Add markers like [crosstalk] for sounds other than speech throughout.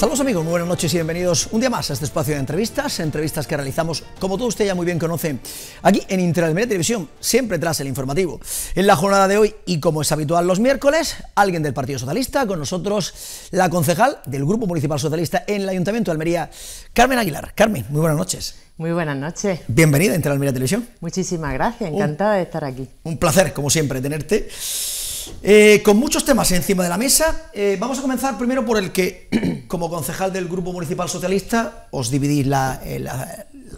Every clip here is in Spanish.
Saludos amigos, muy buenas noches y bienvenidos un día más a este espacio de entrevistas, entrevistas que realizamos, como todo usted ya muy bien conoce, aquí en Interalmería Televisión, siempre tras el informativo. En la jornada de hoy, y como es habitual los miércoles, alguien del Partido Socialista, con nosotros la concejal del Grupo Municipal Socialista en el Ayuntamiento de Almería, Carmen Aguilar. Carmen, muy buenas noches. Muy buenas noches. Bienvenida a Interalmería Televisión. Muchísimas gracias, encantada de estar aquí. Un placer, como siempre, tenerte. Eh, con muchos temas encima de la mesa, eh, vamos a comenzar primero por el que, [clears throat] como concejal del Grupo Municipal Socialista, os dividís la, eh,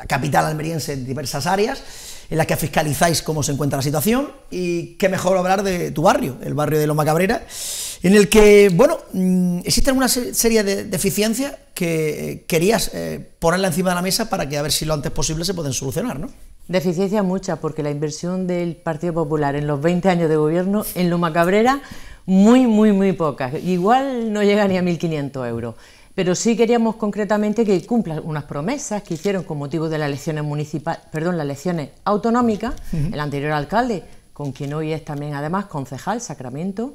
capital almeriense en diversas áreas, en las que fiscalizáis cómo se encuentra la situación y qué mejor hablar de tu barrio, el barrio de Loma Cabrera, en el que, bueno, mm, existen una serie de deficiencias que querías ponerla encima de la mesa para que a ver si lo antes posible se pueden solucionar, ¿no? Deficiencia mucha, porque la inversión del Partido Popular en los 20 años de gobierno en Loma Cabrera, muy, muy, muy poca. Igual no llega ni a 1.500 euros. Pero sí queríamos concretamente que cumpla unas promesas que hicieron con motivo de las elecciones municipales, perdón, las elecciones autonómicas. El anterior alcalde, con quien hoy es también además concejal, Sacramento,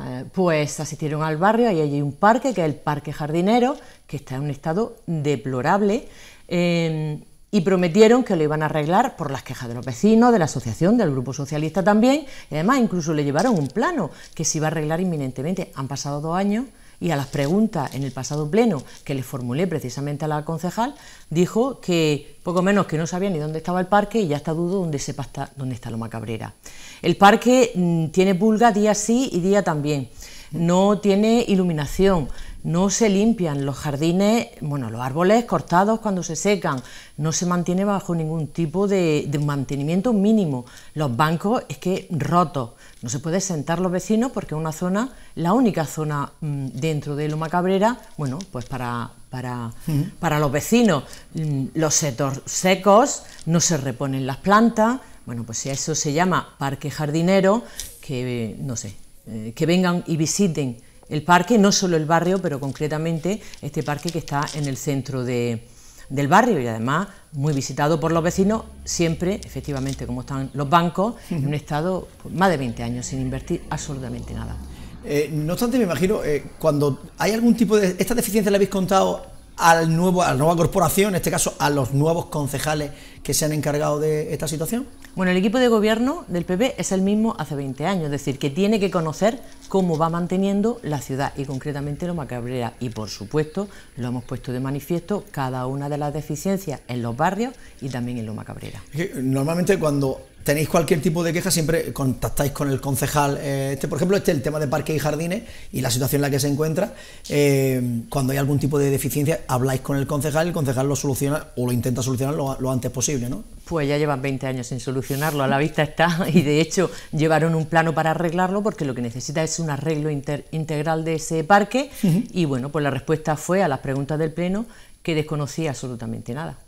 eh, pues asistieron al barrio y allí hay un parque, que es el Parque Jardinero, que está en un estado deplorable. Em, y prometieron que lo iban a arreglar por las quejas de los vecinos, de la asociación, del Grupo Socialista también, además incluso le llevaron un plano que se iba a arreglar inminentemente. Han pasado dos años y a las preguntas en el pasado pleno que le formulé precisamente a la concejal, dijo que poco menos que no sabía ni dónde estaba el parque y ya está dudo dónde sepa dónde está Loma Cabrera. El parque mm, tiene pulga día sí y día también, no tiene iluminación, no se limpian los jardines, bueno, los árboles cortados cuando se secan, no se mantiene bajo ningún tipo de, mantenimiento mínimo. Los bancos es que rotos, no se puede sentar los vecinos porque es una zona, la única zona mm, dentro de Loma Cabrera, bueno, pues para, para, para los vecinos. Mm, los setos secos, no se reponen las plantas, bueno, pues si eso se llama parque jardinero, que no sé, eh, que vengan y visiten el parque, no solo el barrio, pero concretamente este parque que está en el centro de, del barrio y además muy visitado por los vecinos, siempre, efectivamente, como están los bancos, en un estado pues, más de 20 años sin invertir absolutamente nada. Eh, no obstante, me imagino, eh, cuando hay algún tipo de... ¿Esta deficiencia la habéis contado al nuevo, a la nueva corporación, en este caso a los nuevos concejales que se han encargado de esta situación? Bueno, el equipo de gobierno del PP es el mismo hace 20 años, es decir, que tiene que conocer cómo va manteniendo la ciudad y concretamente Loma Cabrera. Y por supuesto, lo hemos puesto de manifiesto cada una de las deficiencias en los barrios y también en Loma Cabrera. Normalmente cuando tenéis cualquier tipo de queja, siempre contactáis con el concejal. Eh, este, por ejemplo, este el tema de parques y jardines y la situación en la que se encuentra. Eh, cuando hay algún tipo de deficiencia, habláis con el concejal, el concejal lo soluciona o lo intenta solucionar lo, antes posible, ¿no? Pues ya llevan 20 años sin solucionarlo, a la vista está, [laughs] y de hecho llevaron un plano para arreglarlo porque lo que necesita es un arreglo integral de ese parque y bueno, pues la respuesta fue a las preguntas del Pleno que desconocía absolutamente nada.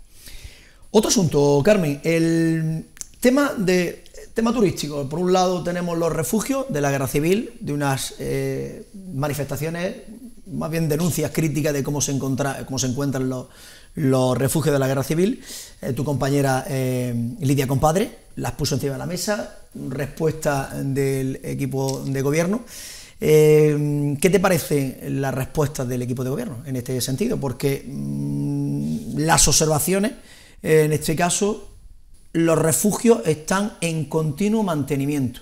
Otro asunto, Carmen, el Tema, de, tema turístico. Por un lado tenemos los refugios de la guerra civil, de unas eh, manifestaciones, más bien denuncias críticas de cómo se, cómo se encuentran los, refugios de la guerra civil. Eh, tu compañera eh, Lidia Compadre las puso encima de la mesa, respuesta del equipo de gobierno. ¿Qué te parece la respuesta del equipo de gobierno en este sentido? Porque mm, las observaciones, en este caso, los refugios están en continuo mantenimiento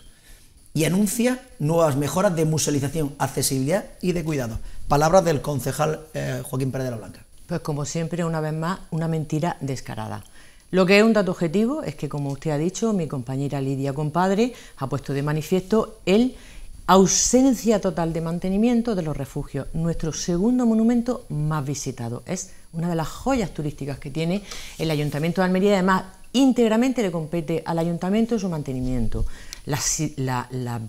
y anuncia nuevas mejoras de musealización, accesibilidad y de cuidado. Palabras del concejal eh, Joaquín Pérez de la Blanca. Pues como siempre, una vez más, una mentira descarada. Lo que es un dato objetivo es que, como usted ha dicho, mi compañera Lidia Compadre ha puesto de manifiesto el ausencia total de mantenimiento de los refugios. Nuestro segundo monumento más visitado. Es una de las joyas turísticas que tiene el Ayuntamiento de Almería. Además, íntegramente le compete al ayuntamiento su mantenimiento las,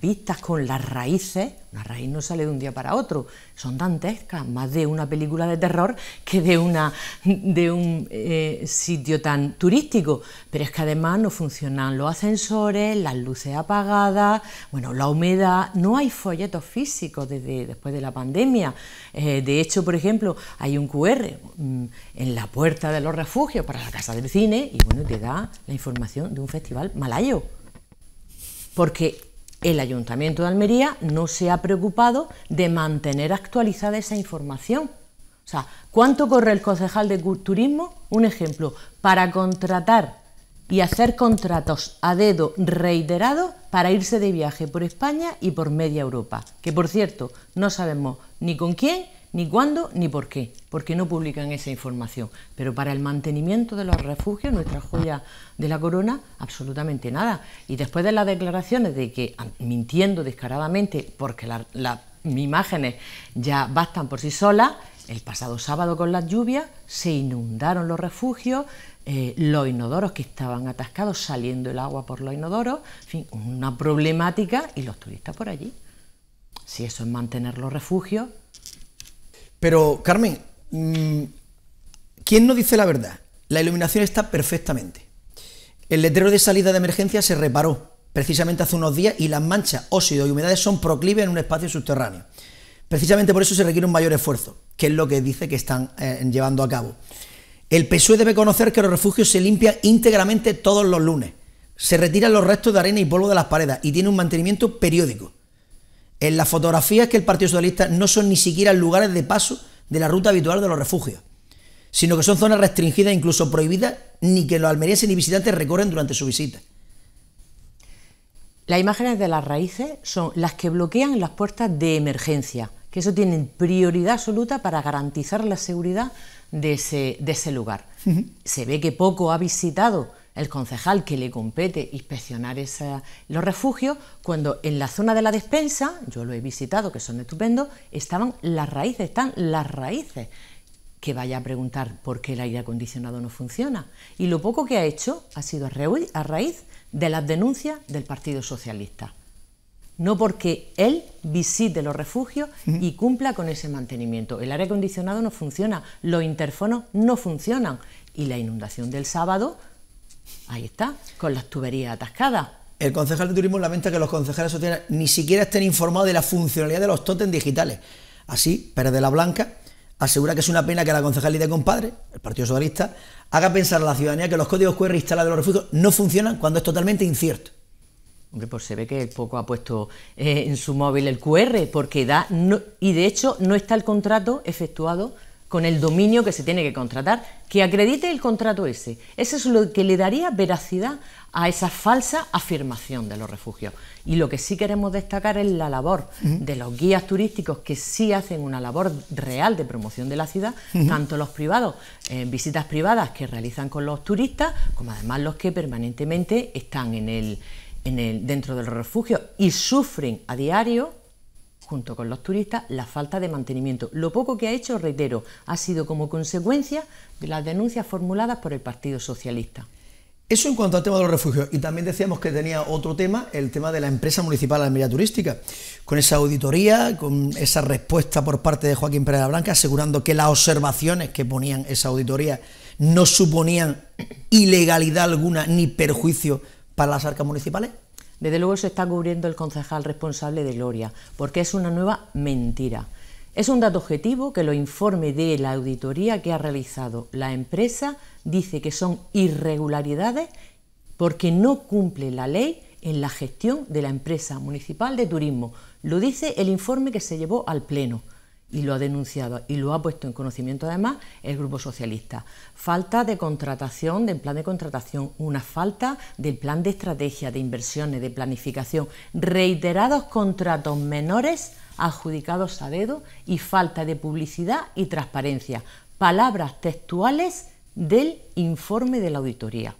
vistas con las raíces, una raíz no sale de un día para otro, son dantescas, más de una película de terror que de, una, de un eh, sitio tan turístico, pero es que además no funcionan los ascensores, las luces apagadas, bueno, la humedad, no hay folletos físicos desde después de la pandemia, eh, de hecho, por ejemplo, hay un QR mm, en la puerta de los refugios para la casa del cine y bueno, te da la información de un festival malayo porque el Ayuntamiento de Almería no se ha preocupado de mantener actualizada esa información. O sea, ¿cuánto corre el concejal de turismo? Un ejemplo, para contratar y hacer contratos a dedo reiterados para irse de viaje por España y por media Europa. Que por cierto, no sabemos ni con quién ni cuándo ni por qué, porque no publican esa información. Pero para el mantenimiento de los refugios, nuestra joya de la corona, absolutamente nada. Y después de las declaraciones de que, ah, mintiendo descaradamente, porque las imágenes ya bastan por sí solas, el pasado sábado con las lluvias se inundaron los refugios, eh, los inodoros que estaban atascados, saliendo el agua por los inodoros, en fin, una problemática y los turistas por allí. Si eso es mantener los refugios, pero, Carmen, mm, ¿quién no dice la verdad? La iluminación está perfectamente. El letrero de salida de emergencia se reparó precisamente hace unos días y las manchas, óxido y humedades son proclives en un espacio subterráneo. Precisamente por eso se requiere un mayor esfuerzo, que es lo que dice que están eh, llevando a cabo. El PSOE debe conocer que los refugios se limpian íntegramente todos los lunes. Se retiran los restos de arena y polvo de las paredes y tiene un mantenimiento periódico. En las fotografías que el Partido Socialista no son ni siquiera lugares de paso de la ruta habitual de los refugios, sino que son zonas restringidas, incluso prohibidas, ni que los almerienses ni visitantes recorren durante su visita. Las imágenes de las raíces son las que bloquean las puertas de emergencia, que eso tienen prioridad absoluta para garantizar la seguridad de ese, lugar. Se ve que poco ha visitado el concejal que le compete inspeccionar los refugios, cuando en la zona de la despensa, yo lo he visitado, que son estupendos, estaban las raíces, están las raíces. Que vaya a preguntar por qué el aire acondicionado no funciona. Y lo poco que ha hecho ha sido a raíz de las denuncias del Partido Socialista. No porque él visite los refugios y cumpla con ese mantenimiento. El aire acondicionado no funciona, los interfonos no funcionan y la inundación del sábado Ahí está, con las tuberías atascadas. El concejal de turismo lamenta que los concejales sociales ni siquiera estén informados de la funcionalidad de los tótems digitales. Así, Pérez de la Blanca asegura que es una pena que la y de compadre, el Partido Socialista, haga pensar a la ciudadanía que los códigos QR instalados en los refugios no funcionan cuando es totalmente incierto. Hombre, pues se ve que poco ha puesto eh, en su móvil el QR, porque da, y de hecho no está el contrato efectuado con el dominio que se tiene que contratar, que acredite el contrato ese. Eso es lo que le daría veracidad a esa falsa afirmación de los refugios. Y lo que sí queremos destacar es la labor de los guías turísticos que sí hacen una labor real de promoción de la ciudad, tanto los privados, en eh, visitas privadas que realizan con los turistas, como además los que permanentemente están en el, en el, dentro del refugio y sufren a diario junto con los turistas, la falta de mantenimiento. Lo poco que ha hecho, reitero, ha sido como consecuencia de las denuncias formuladas por el Partido Socialista. Eso en cuanto al tema de los refugios. Y también decíamos que tenía otro tema, el tema de la empresa municipal de Almería Turística. Con esa auditoría, con esa respuesta por parte de Joaquín Pérez de Blanca, asegurando que las observaciones que ponían esa auditoría no suponían ilegalidad alguna ni perjuicio para las arcas municipales. Desde luego se está cubriendo el concejal responsable de Gloria, porque es una nueva mentira. Es un dato objetivo que lo informe de la auditoría que ha realizado la empresa dice que son irregularidades porque no cumple la ley en la gestión de la empresa municipal de turismo. Lo dice el informe que se llevó al Pleno y lo ha denunciado y lo ha puesto en conocimiento además el Grupo Socialista. Falta de contratación, del plan de contratación, una falta del plan de estrategia, de inversiones, de planificación, reiterados contratos menores adjudicados a dedo y falta de publicidad y transparencia. Palabras textuales del informe de la auditoría.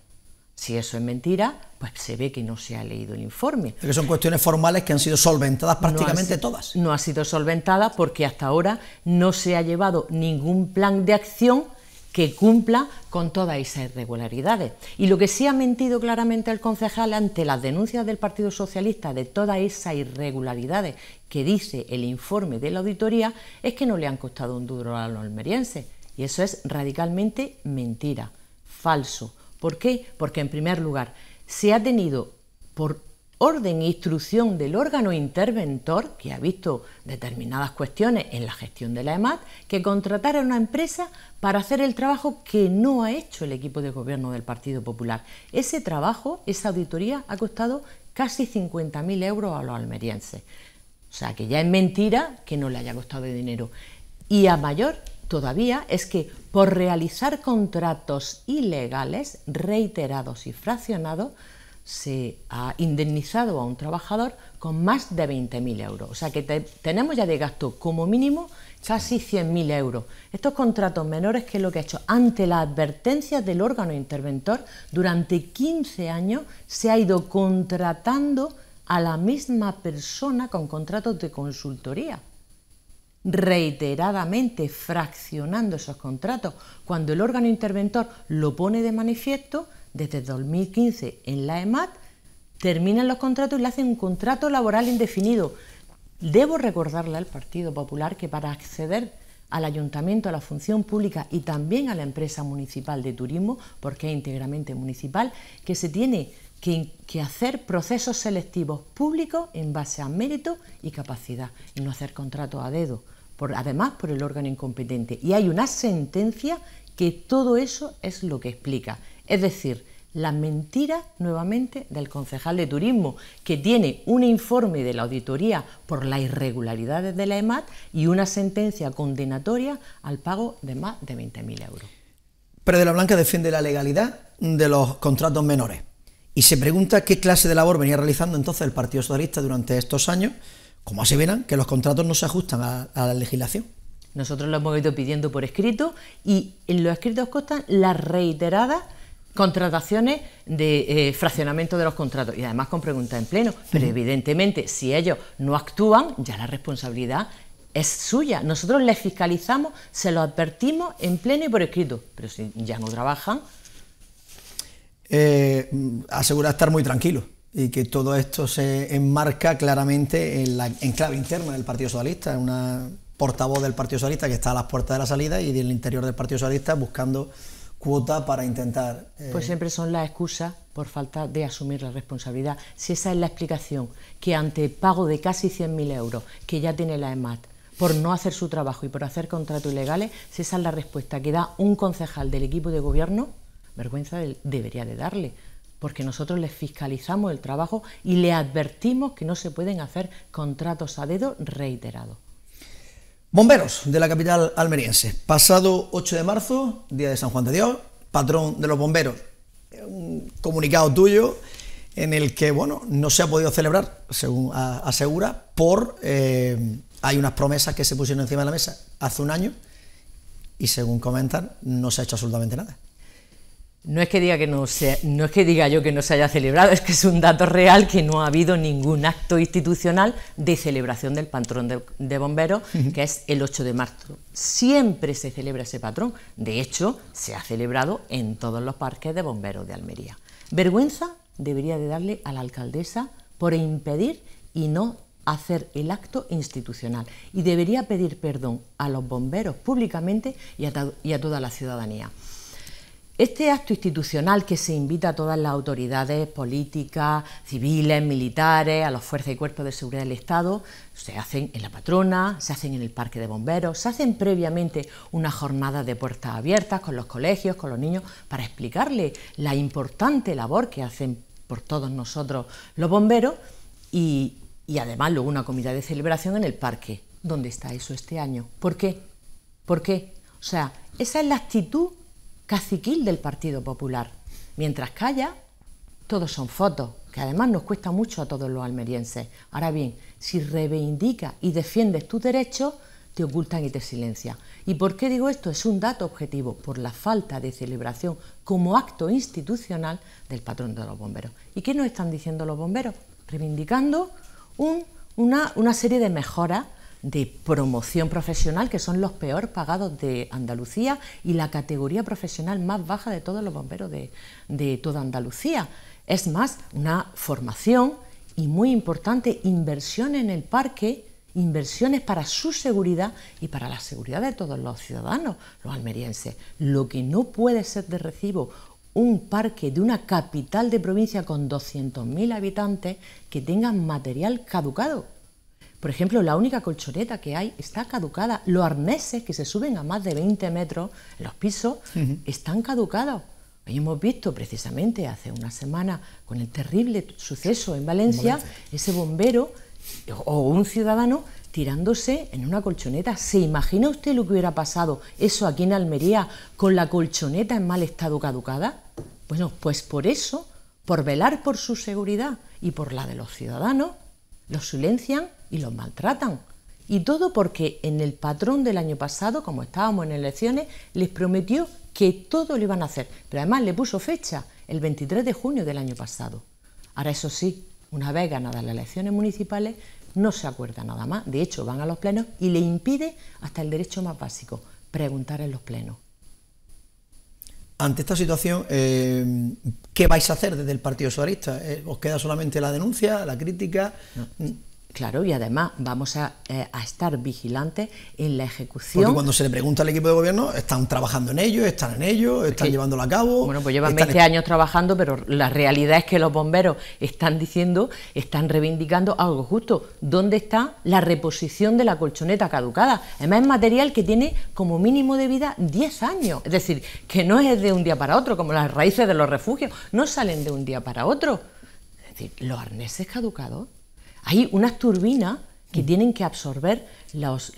Si eso es mentira, pues se ve que no se ha leído el informe. Porque son cuestiones formales que han sido solventadas prácticamente todas. No ha sido solventada porque hasta ahora no se ha llevado ningún plan de acción que cumpla con todas esas irregularidades. Y lo que sí ha mentido claramente el concejal ante las denuncias del Partido Socialista de todas esas irregularidades que dice el informe de la auditoría es que no le han costado un duro a los almerienses. Y eso es radicalmente mentira, falso. ¿Por qué? Porque en primer lugar se ha tenido por orden e instrucción del órgano interventor, que ha visto determinadas cuestiones en la gestión de la EMAT, que contratar a una empresa para hacer el trabajo que no ha hecho el equipo de gobierno del Partido Popular. Ese trabajo, esa auditoría, ha costado casi 50.000 euros a los almerienses. O sea, que ya es mentira que no le haya costado dinero. Y a mayor todavía es que por realizar contratos ilegales reiterados y fraccionados, se ha indemnizado a un trabajador con más de 20.000 euros. O sea que tenemos ya de gasto como mínimo casi 100.000 euros. Estos contratos menores que lo que ha hecho ante la advertencia del órgano interventor durante 15 años se ha ido contratando a la misma persona con contratos de consultoría reiteradamente fraccionando esos contratos, cuando el órgano interventor lo pone de manifiesto, desde 2015 en la EMAT, terminan los contratos y le hacen un contrato laboral indefinido. Debo recordarle al Partido Popular que para acceder al ayuntamiento, a la función pública y también a la empresa municipal de turismo, porque es íntegramente municipal, que se tiene que, que, hacer procesos selectivos públicos en base a mérito y capacidad, y no hacer contratos a dedo además por el órgano incompetente. Y hay una sentencia que todo eso es lo que explica. Es decir, la mentira nuevamente del concejal de turismo, que tiene un informe de la auditoría por las irregularidades de la EMAT y una sentencia condenatoria al pago de más de 20.000 euros. Pero de la Blanca defiende la legalidad de los contratos menores y se pregunta qué clase de labor venía realizando entonces el Partido Socialista durante estos años como verán, que los contratos no se ajustan a, la legislación. Nosotros lo hemos ido pidiendo por escrito y en los escritos constan las reiteradas contrataciones de eh, fraccionamiento de los contratos y además con preguntas en pleno. Pero evidentemente, si ellos no actúan, ya la responsabilidad es suya. Nosotros les fiscalizamos, se lo advertimos en pleno y por escrito. Pero si ya no trabajan. Eh, asegura estar muy tranquilo y que todo esto se enmarca claramente en la enclave interna del Partido Socialista, una portavoz del Partido Socialista que está a las puertas de la salida y del interior del Partido Socialista buscando cuota para intentar... Eh, pues siempre son las excusas por falta de asumir la responsabilidad. Si esa es la explicación, que ante pago de casi 100.000 euros que ya tiene la EMAT por no hacer su trabajo y por hacer contratos ilegales, si esa es la respuesta que da un concejal del equipo de gobierno, vergüenza debería de darle porque nosotros les fiscalizamos el trabajo y le advertimos que no se pueden hacer contratos a dedo reiterados. Bomberos de la capital almeriense. Pasado 8 de marzo, día de San Juan de Dios, patrón de los bomberos. Un comunicado tuyo en el que bueno, no se ha podido celebrar, según asegura, por eh, hay unas promesas que se pusieron encima de la mesa hace un año y según comentan no se ha hecho absolutamente nada. No es, que diga que no, no es que diga yo que no se haya celebrado, es que es un dato real que no ha habido ningún acto institucional de celebración del patrón de, bomberos, que es el 8 de marzo. Siempre se celebra ese patrón. De hecho, se ha celebrado en todos los parques de bomberos de Almería. Vergüenza debería de darle a la alcaldesa por impedir y no hacer el acto institucional y debería pedir perdón a los bomberos públicamente y a toda la ciudadanía. Este acto institucional que se invita a todas las autoridades políticas, civiles, militares, a las fuerzas y cuerpos de seguridad del Estado, se hacen en la patrona, se hacen en el parque de bomberos, se hacen previamente una jornada de puertas abiertas con los colegios, con los niños, para explicarles la importante labor que hacen por todos nosotros los bomberos y, además luego una comida de celebración en el parque. ¿Dónde está eso este año? ¿Por qué? ¿Por qué? O sea, esa es la actitud caciquil del Partido Popular. Mientras calla, todos son fotos, que además nos cuesta mucho a todos los almerienses. Ahora bien, si reivindicas y defiendes tus derechos, te ocultan y te silencian. ¿Y por qué digo esto? Es un dato objetivo, por la falta de celebración como acto institucional del patrón de los bomberos. ¿Y qué nos están diciendo los bomberos? Reivindicando una serie de mejoras de promoción profesional, que son los peor pagados de Andalucía y la categoría profesional más baja de todos los bomberos de, toda Andalucía. Es más, una formación y muy importante, inversión en el parque, inversiones para su seguridad y para la seguridad de todos los ciudadanos, los almerienses. Lo que no puede ser de recibo un parque de una capital de provincia con 200.000 habitantes que tenga material caducado. Por ejemplo, la única colchoneta que hay está caducada. Los arneses que se suben a más de 20 metros en los pisos están caducados. hemos visto precisamente hace una semana con el terrible suceso en Valencia, ese bombero o un ciudadano tirándose en una colchoneta. ¿Se imagina usted lo que hubiera pasado eso aquí en Almería con la colchoneta en mal estado caducada? Bueno, pues por eso, por velar por su seguridad y por la de los ciudadanos, los silencian y los maltratan. Y todo porque en el patrón del año pasado, como estábamos en elecciones, les prometió que todo lo iban a hacer. Pero además le puso fecha, el 23 de junio del año pasado. Ahora, eso sí, una vez ganadas las elecciones municipales, no se acuerda nada más. De hecho, van a los plenos y le impide hasta el derecho más básico, preguntar en los plenos. Ante esta situación, eh, ¿qué vais a hacer desde el Partido Socialista? Eh, ¿Os queda solamente la denuncia, la crítica? Mm. Claro, y además vamos a, eh, estar vigilantes en la ejecución. Porque cuando se le pregunta al equipo de gobierno, están trabajando en ello, están en ello, están llevándolo a cabo. Bueno, pues llevan 20 años trabajando, pero la realidad es que los bomberos están diciendo, están reivindicando algo justo. ¿Dónde está la reposición de la colchoneta caducada? Además, es material que tiene como mínimo de vida 10 años. Es decir, que no es de un día para otro, como las raíces de los refugios, no salen de un día para otro. Es decir, los arneses caducados hay unas turbinas que mm. tienen que absorber los,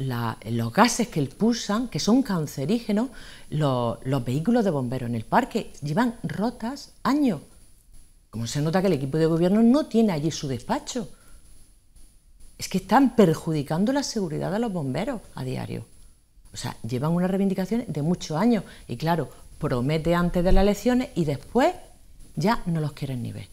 gases que expulsan, que son cancerígenos, los, vehículos de bomberos en el parque. Llevan rotas años. Como se nota que el equipo de gobierno no tiene allí su despacho. Es que están perjudicando la seguridad de los bomberos a diario. O sea, llevan unas reivindicaciones de muchos años. Y claro, promete antes de las elecciones y después ya no los quieren ni ver.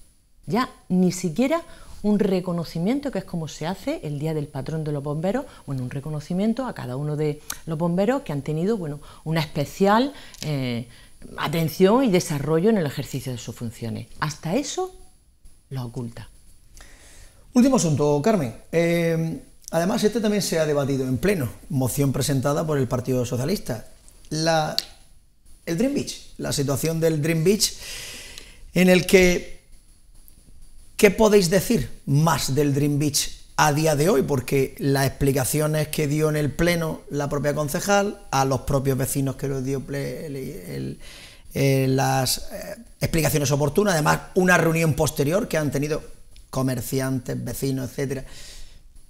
Ya ni siquiera un reconocimiento, que es como se hace el Día del Patrón de los Bomberos, bueno, un reconocimiento a cada uno de los bomberos que han tenido bueno, una especial eh, atención y desarrollo en el ejercicio de sus funciones. Hasta eso lo oculta. Último asunto, Carmen. Eh, además, este también se ha debatido en pleno, moción presentada por el Partido Socialista. La, el Dream Beach, la situación del Dream Beach, en el que ¿Qué podéis decir más del Dream Beach a día de hoy? Porque las explicaciones que dio en el Pleno la propia concejal, a los propios vecinos que los dio eh, las eh, explicaciones oportunas, además una reunión posterior que han tenido comerciantes, vecinos, etcétera.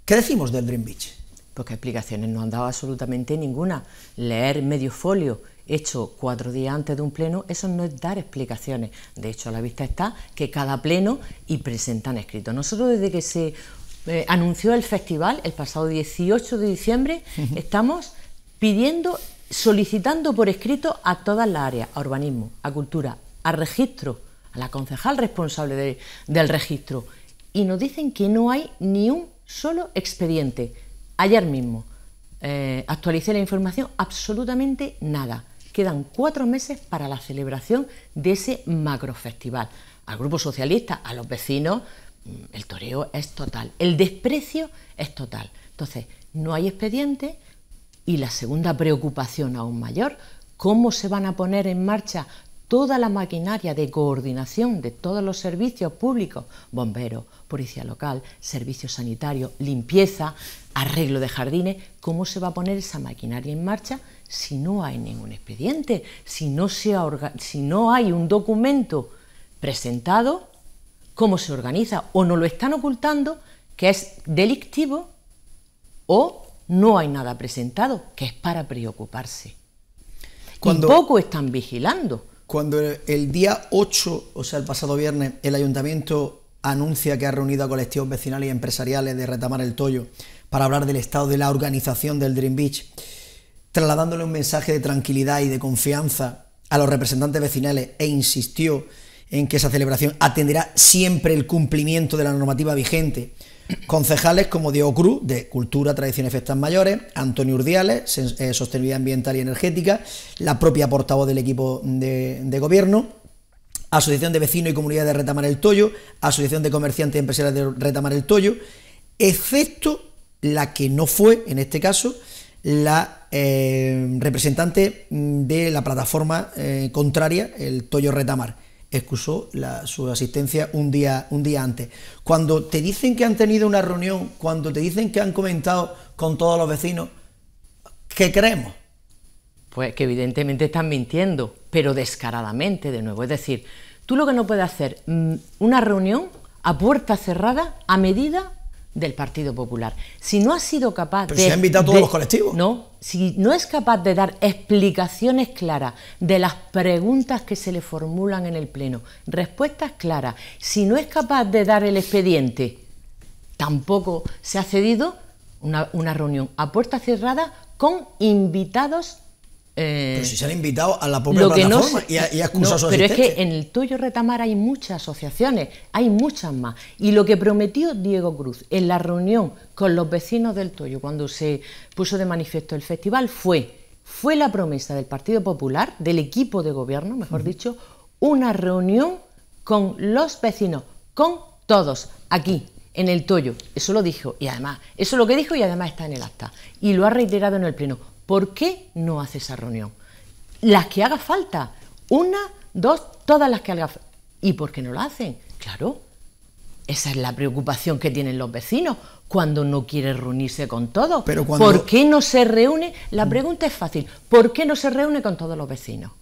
¿Qué decimos del Dream Beach? Porque explicaciones no han dado absolutamente ninguna. Leer medio folio hecho cuatro días antes de un pleno, eso no es dar explicaciones. De hecho, a la vista está que cada pleno y presentan escrito. Nosotros desde que se eh, anunció el festival el pasado 18 de diciembre, estamos pidiendo, solicitando por escrito a todas las áreas, a urbanismo, a cultura, a registro, a la concejal responsable del registro, y nos dicen que no hay ni un solo expediente. Ayer mismo eh, actualicé la información, absolutamente nada. Quedan cuatro meses para la celebración de ese macrofestival. Al Grupo Socialista, a los vecinos, mm, el toreo es total, el desprecio es total. Entonces, no hay expediente y la segunda preocupación aún mayor, ¿cómo se van a poner en marcha toda la maquinaria de coordinación de todos los servicios públicos, bomberos, policía local, servicio sanitario, limpieza, arreglo de jardines, ¿cómo se va a poner esa maquinaria en marcha si no hay ningún expediente, si no, se si no hay un documento presentado? ¿Cómo se organiza? ¿O no lo están ocultando, que es delictivo? ¿O no hay nada presentado, que es para preocuparse? Cuando... poco están vigilando cuando el día 8, o sea, el pasado viernes, el ayuntamiento anuncia que ha reunido a colectivos vecinales y empresariales de Retamar el Toyo para hablar del estado de la organización del Dream Beach, trasladándole un mensaje de tranquilidad y de confianza a los representantes vecinales e insistió en que esa celebración atenderá siempre el cumplimiento de la normativa vigente, Concejales como Diego Cruz, de Cultura, Tradición y Festas Mayores, Antonio Urdiales, eh, Sostenibilidad Ambiental y Energética, la propia portavoz del equipo de, gobierno, Asociación de Vecinos y Comunidad de Retamar el Toyo, Asociación de Comerciantes y Empresarios de Retamar el Toyo, excepto la que no fue, en este caso, la eh, representante de la plataforma eh, contraria, el Toyo Retamar excusó su asistencia un día, un día antes. Cuando te dicen que han tenido una reunión, cuando te dicen que han comentado con todos los vecinos, ¿qué creemos? Pues que evidentemente están mintiendo, pero descaradamente de nuevo. Es decir, tú lo que no puedes hacer, mm, una reunión a puerta cerrada, a medida del Partido Popular. Si no ha sido capaz Pero de. invitado a todos los colectivos. No, si no es capaz de dar explicaciones claras de las preguntas que se le formulan en el Pleno, respuestas claras, si no es capaz de dar el expediente, tampoco se ha cedido una, una reunión a puerta cerrada con invitados eh, pero si se han invitado a la propia plataforma y ha, y Pero es que en el Toyo Retamar hay muchas asociaciones, hay muchas más. Y lo que prometió Diego Cruz en la reunión con los vecinos del Toyo, cuando se puso de manifiesto el festival, fue, fue la promesa del Partido Popular, del equipo de gobierno, mejor dicho, una reunión con los vecinos, con todos, aquí, en el Toyo. Eso lo dijo y además, eso lo que dijo y además está en el acta. Y lo ha reiterado en el Pleno ¿Por qué no hace esa reunión? Las que haga falta, una, dos, todas las que haga falta. ¿Y por qué no lo hacen? Claro, esa es la preocupación que tienen los vecinos cuando no quieren reunirse con todos. ¿Por qué no se reúne? La pregunta es fácil. ¿Por qué no se reúne con todos los vecinos?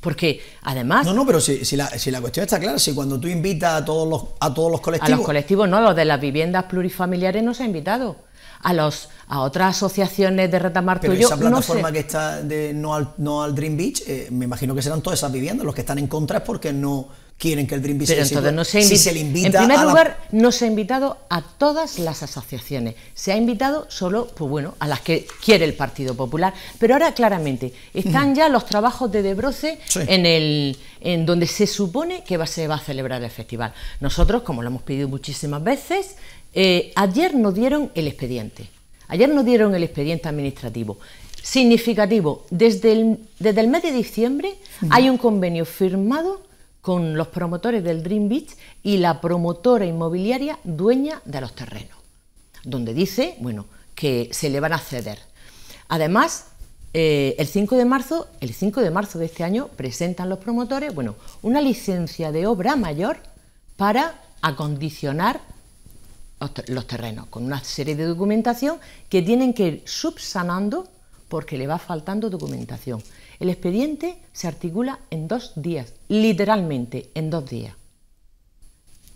Porque además. No, no, pero si, la, cuestión está clara, si cuando tú invitas a todos los, a todos los colectivos. A los colectivos, no, los de las viviendas plurifamiliares no se ha invitado a los a otras asociaciones de retamar Pero esa plataforma que está de no al, no al Dream Beach, eh, me imagino que serán todas esas viviendas, los que están en contra es porque no quieren que el Dream Beach Pero entonces no se, si invita En primer lugar, no se ha invitado a todas las asociaciones, se ha invitado solo, pues bueno, a las que quiere el Partido Popular. Pero ahora claramente están ya los trabajos de Debroce en el en donde se supone que se va a celebrar el festival. Nosotros, como lo hemos pedido muchísimas veces, eh, ayer nos dieron el expediente. Ayer nos dieron el expediente administrativo. Significativo, desde el, mes de diciembre hay un convenio firmado con los promotores del Dream Beach y la promotora inmobiliaria dueña de los terrenos, donde dice, bueno, que se le van a ceder. Además, eh, el 5 de marzo, el 5 de marzo de este año presentan los promotores, bueno, una licencia de obra mayor para acondicionar los terrenos, con una serie de documentación que tienen que ir subsanando porque le va faltando documentación. El expediente se articula en dos días, literalmente en dos días.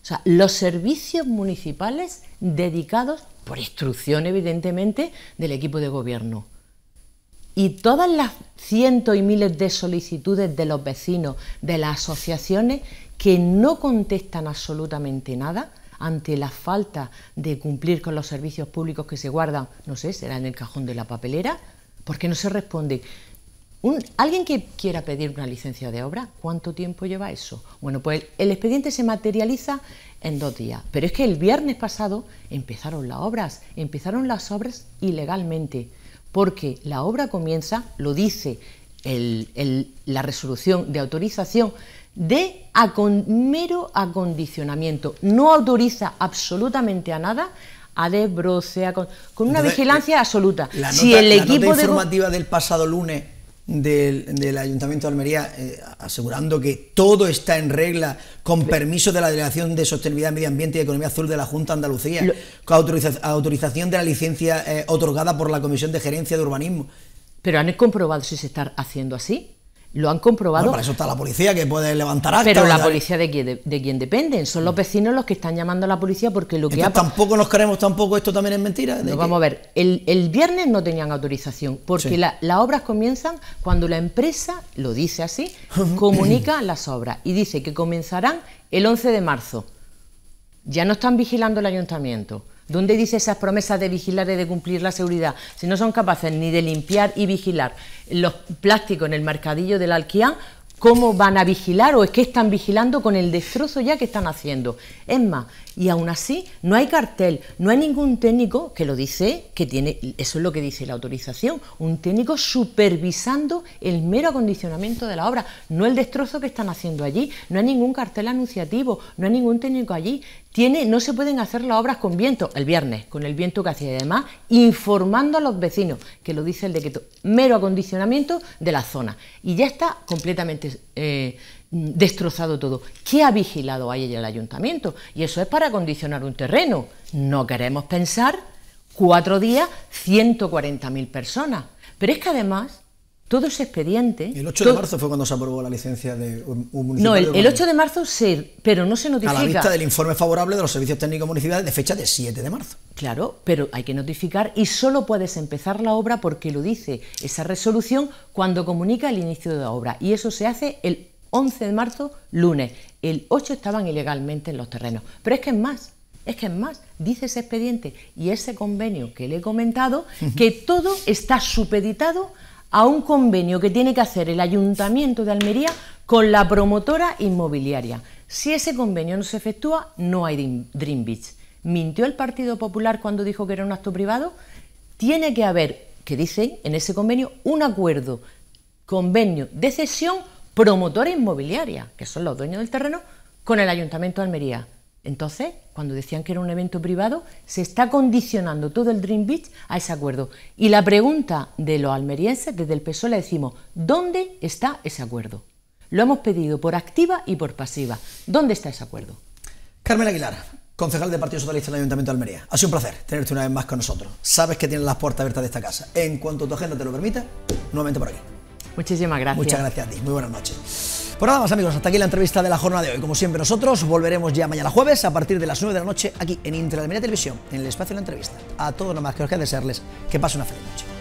O sea, los servicios municipales dedicados, por instrucción evidentemente, del equipo de gobierno. Y todas las cientos y miles de solicitudes de los vecinos, de las asociaciones, que no contestan absolutamente nada, ante la falta de cumplir con los servicios públicos que se guardan, no sé, será en el cajón de la papelera, porque no se responde. alguien que quiera pedir una licencia de obra, ¿cuánto tiempo lleva eso? Bueno, pues el, expediente se materializa en dos días, pero es que el viernes pasado empezaron las obras, empezaron las obras ilegalmente, porque la obra comienza, lo dice la resolución de autorización de mero acondicionamiento. No autoriza absolutamente a nada a desbroce, con, una vigilancia eh, absoluta. La nota, si el informativa del pasado lunes del, Ayuntamiento de Almería eh, asegurando que todo está en regla con permiso de la Delegación de Sostenibilidad, Medio Ambiente y Economía Azul de la Junta de Andalucía, con autorización de la licencia eh, otorgada por la Comisión de Gerencia de Urbanismo. Pero han comprobado si se está haciendo así. Lo han comprobado. para eso está la policía, que puede levantar actas. Pero la policía de, quién dependen. Son los mm. vecinos los que están llamando a la policía porque lo que tampoco nos creemos tampoco, esto también es mentira. vamos a ver, el, viernes no tenían autorización, porque las obras comienzan cuando la empresa, lo dice así, [laughs] comunica las obras y dice que comenzarán el 11 de marzo. Ya no están vigilando el ayuntamiento ¿Dónde dice esas promesas de vigilar y de cumplir la seguridad? Si no son capaces ni de limpiar y vigilar los plásticos en el mercadillo del Alquián... ¿cómo van a vigilar o es que están vigilando con el destrozo ya que están haciendo? Es más, y aún así no hay cartel, no hay ningún técnico que lo dice, que tiene, eso es lo que dice la autorización, un técnico supervisando el mero acondicionamiento de la obra, no el destrozo que están haciendo allí, no hay ningún cartel anunciativo, no hay ningún técnico allí tiene, no se pueden hacer las obras con viento, el viernes, con el viento que hacía y además, informando a los vecinos, que lo dice el decreto, mero acondicionamiento de la zona. Y ya está completamente eh, destrozado todo. ¿Qué ha vigilado ahí el ayuntamiento? Y eso es para acondicionar un terreno. No queremos pensar cuatro días, 140.000 personas. Pero es que además todo ese expediente. El 8 de marzo fue cuando se aprobó la licencia de un, municipio. No, el, 8 de marzo se. Pero no se notifica. A la vista del informe favorable de los servicios técnicos municipales de fecha de 7 de marzo. Claro, pero hay que notificar y solo puedes empezar la obra porque lo dice esa resolución cuando comunica el inicio de la obra. Y eso se hace el 11 de marzo, lunes. El 8 estaban ilegalmente en los terrenos. Pero es que es más. Es que es más, dice ese expediente y ese convenio que le he comentado, que todo está supeditado a un convenio que tiene que hacer el Ayuntamiento de Almería con la promotora inmobiliaria. Si ese convenio no se efectúa, no hay Dream Beach. ¿Mintió el Partido Popular cuando dijo que era un acto privado? Tiene que haber, que dicen en ese convenio, un acuerdo, convenio de cesión promotora inmobiliaria, que son los dueños del terreno, con el Ayuntamiento de Almería. Entonces, cuando decían que era un evento privado, se está condicionando todo el Dream Beach a ese acuerdo. Y la pregunta de los almerienses, desde el PSOE le decimos, ¿dónde está ese acuerdo? Lo hemos pedido por activa y por pasiva. ¿Dónde está ese acuerdo? Carmen Aguilar, concejal del Partido Socialista del Ayuntamiento de Almería. Ha sido un placer tenerte una vez más con nosotros. Sabes que tienes las puertas abiertas de esta casa. En cuanto tu agenda te lo permita, nuevamente por aquí. Muchísimas gracias. Muchas gracias a ti. Muy buenas noches. Pues nada más amigos, hasta aquí la entrevista de la jornada de hoy. Como siempre nosotros volveremos ya mañana jueves a partir de las 9 de la noche aquí en Media Televisión, en el espacio de la entrevista. A todos nomás que os queda desearles que pasen una feliz noche.